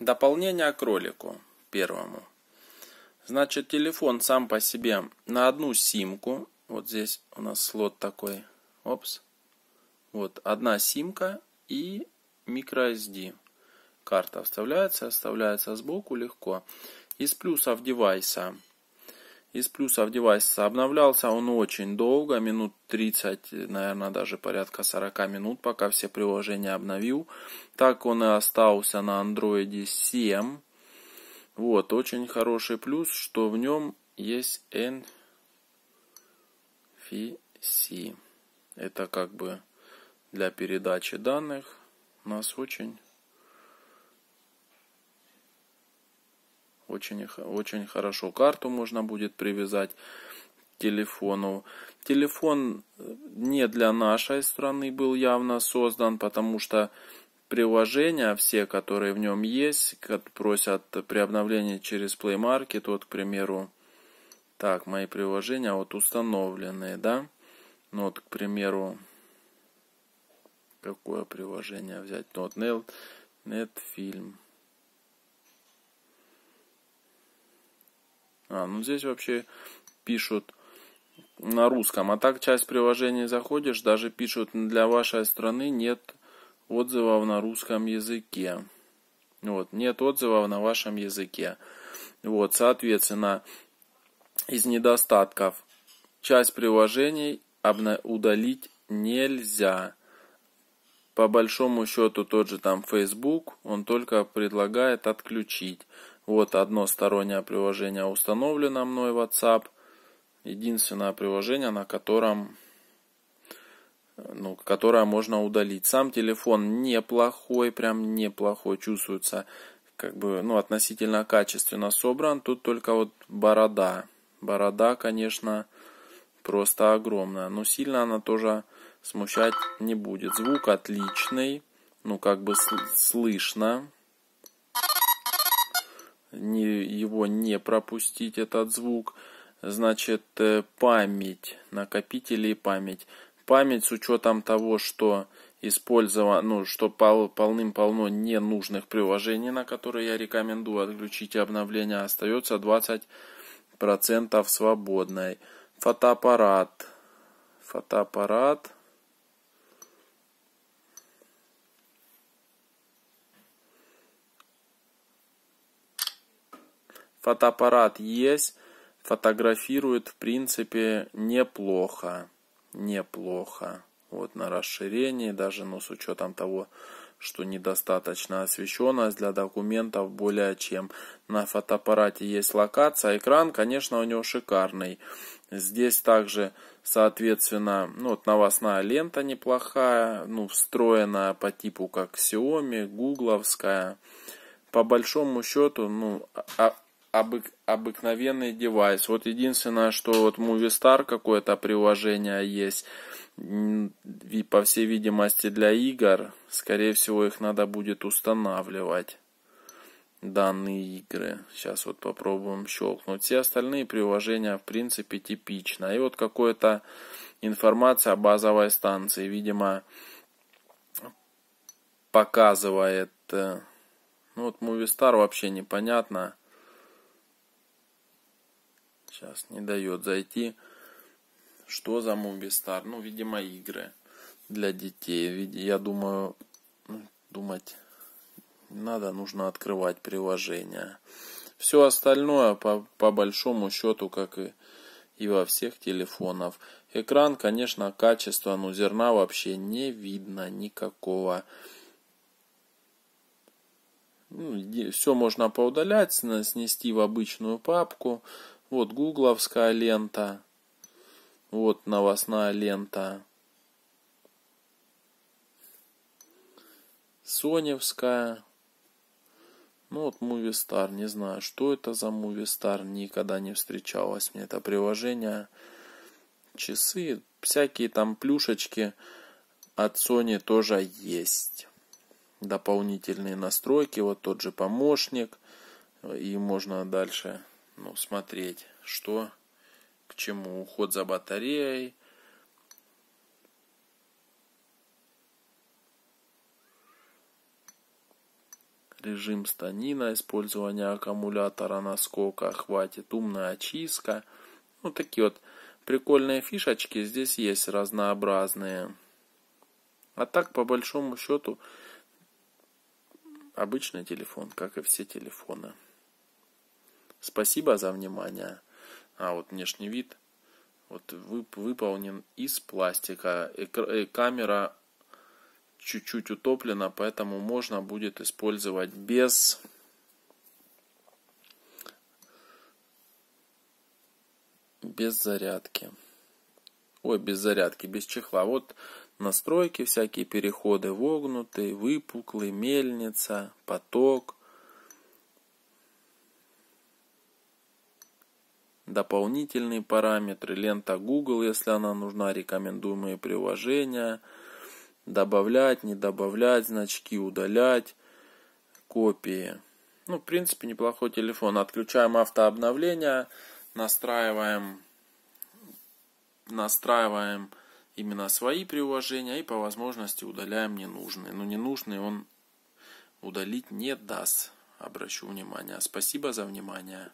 Дополнение к ролику первому. Значит, телефон сам по себе на одну симку. Вот здесь у нас слот такой. Опс. Вот одна симка и microSD. Карта вставляется, оставляется сбоку легко. Из плюсов девайса из плюсов девайса обновлялся он очень долго, минут 30, наверное, даже порядка 40 минут, пока все приложения обновил. Так он и остался на Android 7. Вот, очень хороший плюс, что в нем есть NFC. Это как бы для передачи данных нас очень Очень, очень хорошо. Карту можно будет привязать к телефону. Телефон э, не для нашей страны был явно создан, потому что приложения, все, которые в нем есть, просят при обновлении через Play Market, вот, к примеру, так, мои приложения вот установленные, да? Ну, вот, к примеру, какое приложение взять? Ну, вот, Net, Netfilm. А, ну здесь вообще пишут на русском. А так часть приложений заходишь, даже пишут для вашей страны нет отзывов на русском языке. Вот, нет отзывов на вашем языке. Вот, соответственно, из недостатков часть приложений удалить нельзя. По большому счету тот же там Facebook, он только предлагает отключить. Вот одно стороннее приложение установлено мной WhatsApp. Единственное приложение, на котором ну, которое можно удалить. Сам телефон неплохой, прям неплохой, чувствуется как бы, ну, относительно качественно собран. Тут только вот борода. Борода, конечно, просто огромная. Но сильно она тоже смущать не будет. Звук отличный, ну, как бы слышно не, его не пропустить, этот звук. Значит, э, память, накопители и память. Память с учетом того, что использовал ну, что пол, полным-полно ненужных приложений, на которые я рекомендую отключить обновление, остается 20% свободной. Фотоаппарат. Фотоаппарат Фотоаппарат есть, фотографирует в принципе неплохо, неплохо. Вот на расширении, даже ну, с учетом того, что недостаточно освещенность для документов более чем. На фотоаппарате есть локация, экран, конечно, у него шикарный. Здесь также, соответственно, ну, вот новостная лента неплохая, ну, встроенная по типу как Xiaomi, гугловская. По большому счету, ну, а, а, обык, обыкновенный девайс. Вот единственное, что вот Movistar какое-то приложение есть, по всей видимости, для игр. Скорее всего, их надо будет устанавливать, данные игры. Сейчас вот попробуем щелкнуть. Все остальные приложения, в принципе, типично. И вот какая-то информация о базовой станции, видимо, показывает... Э, ну вот Movistar вообще непонятно Сейчас не дает зайти. Что за Мубистар? Ну, видимо, игры для детей. Я думаю, ну, думать надо, нужно открывать приложение. Все остальное по, по большому счету, как и, и во всех телефонов. Экран, конечно, качество, но зерна вообще не видно никакого. Ну, все можно поудалять, снести в обычную папку. Вот гугловская лента. Вот новостная лента. Соневская. Ну вот Movie Star, не знаю, что это за Movie Star, никогда не встречалось мне это приложение. Часы, всякие там плюшечки от Sony тоже есть. Дополнительные настройки, вот тот же помощник. И можно дальше ну, смотреть, что к чему. Уход за батареей. Режим станина, использование аккумулятора, насколько хватит, умная очистка. Ну, такие вот прикольные фишечки здесь есть разнообразные. А так, по большому счету, обычный телефон, как и все телефоны. Спасибо за внимание. А вот внешний вид вот вып, выполнен из пластика. Э, камера чуть-чуть утоплена, поэтому можно будет использовать без без зарядки. Ой, без зарядки, без чехла. Вот настройки всякие, переходы вогнутые, выпуклый, мельница, поток, дополнительные параметры, лента Google, если она нужна, рекомендуемые приложения, добавлять, не добавлять, значки удалять, копии. Ну, в принципе, неплохой телефон. Отключаем автообновление, настраиваем, настраиваем именно свои приложения и по возможности удаляем ненужные. Но ненужные он удалить не даст. Обращу внимание. Спасибо за внимание.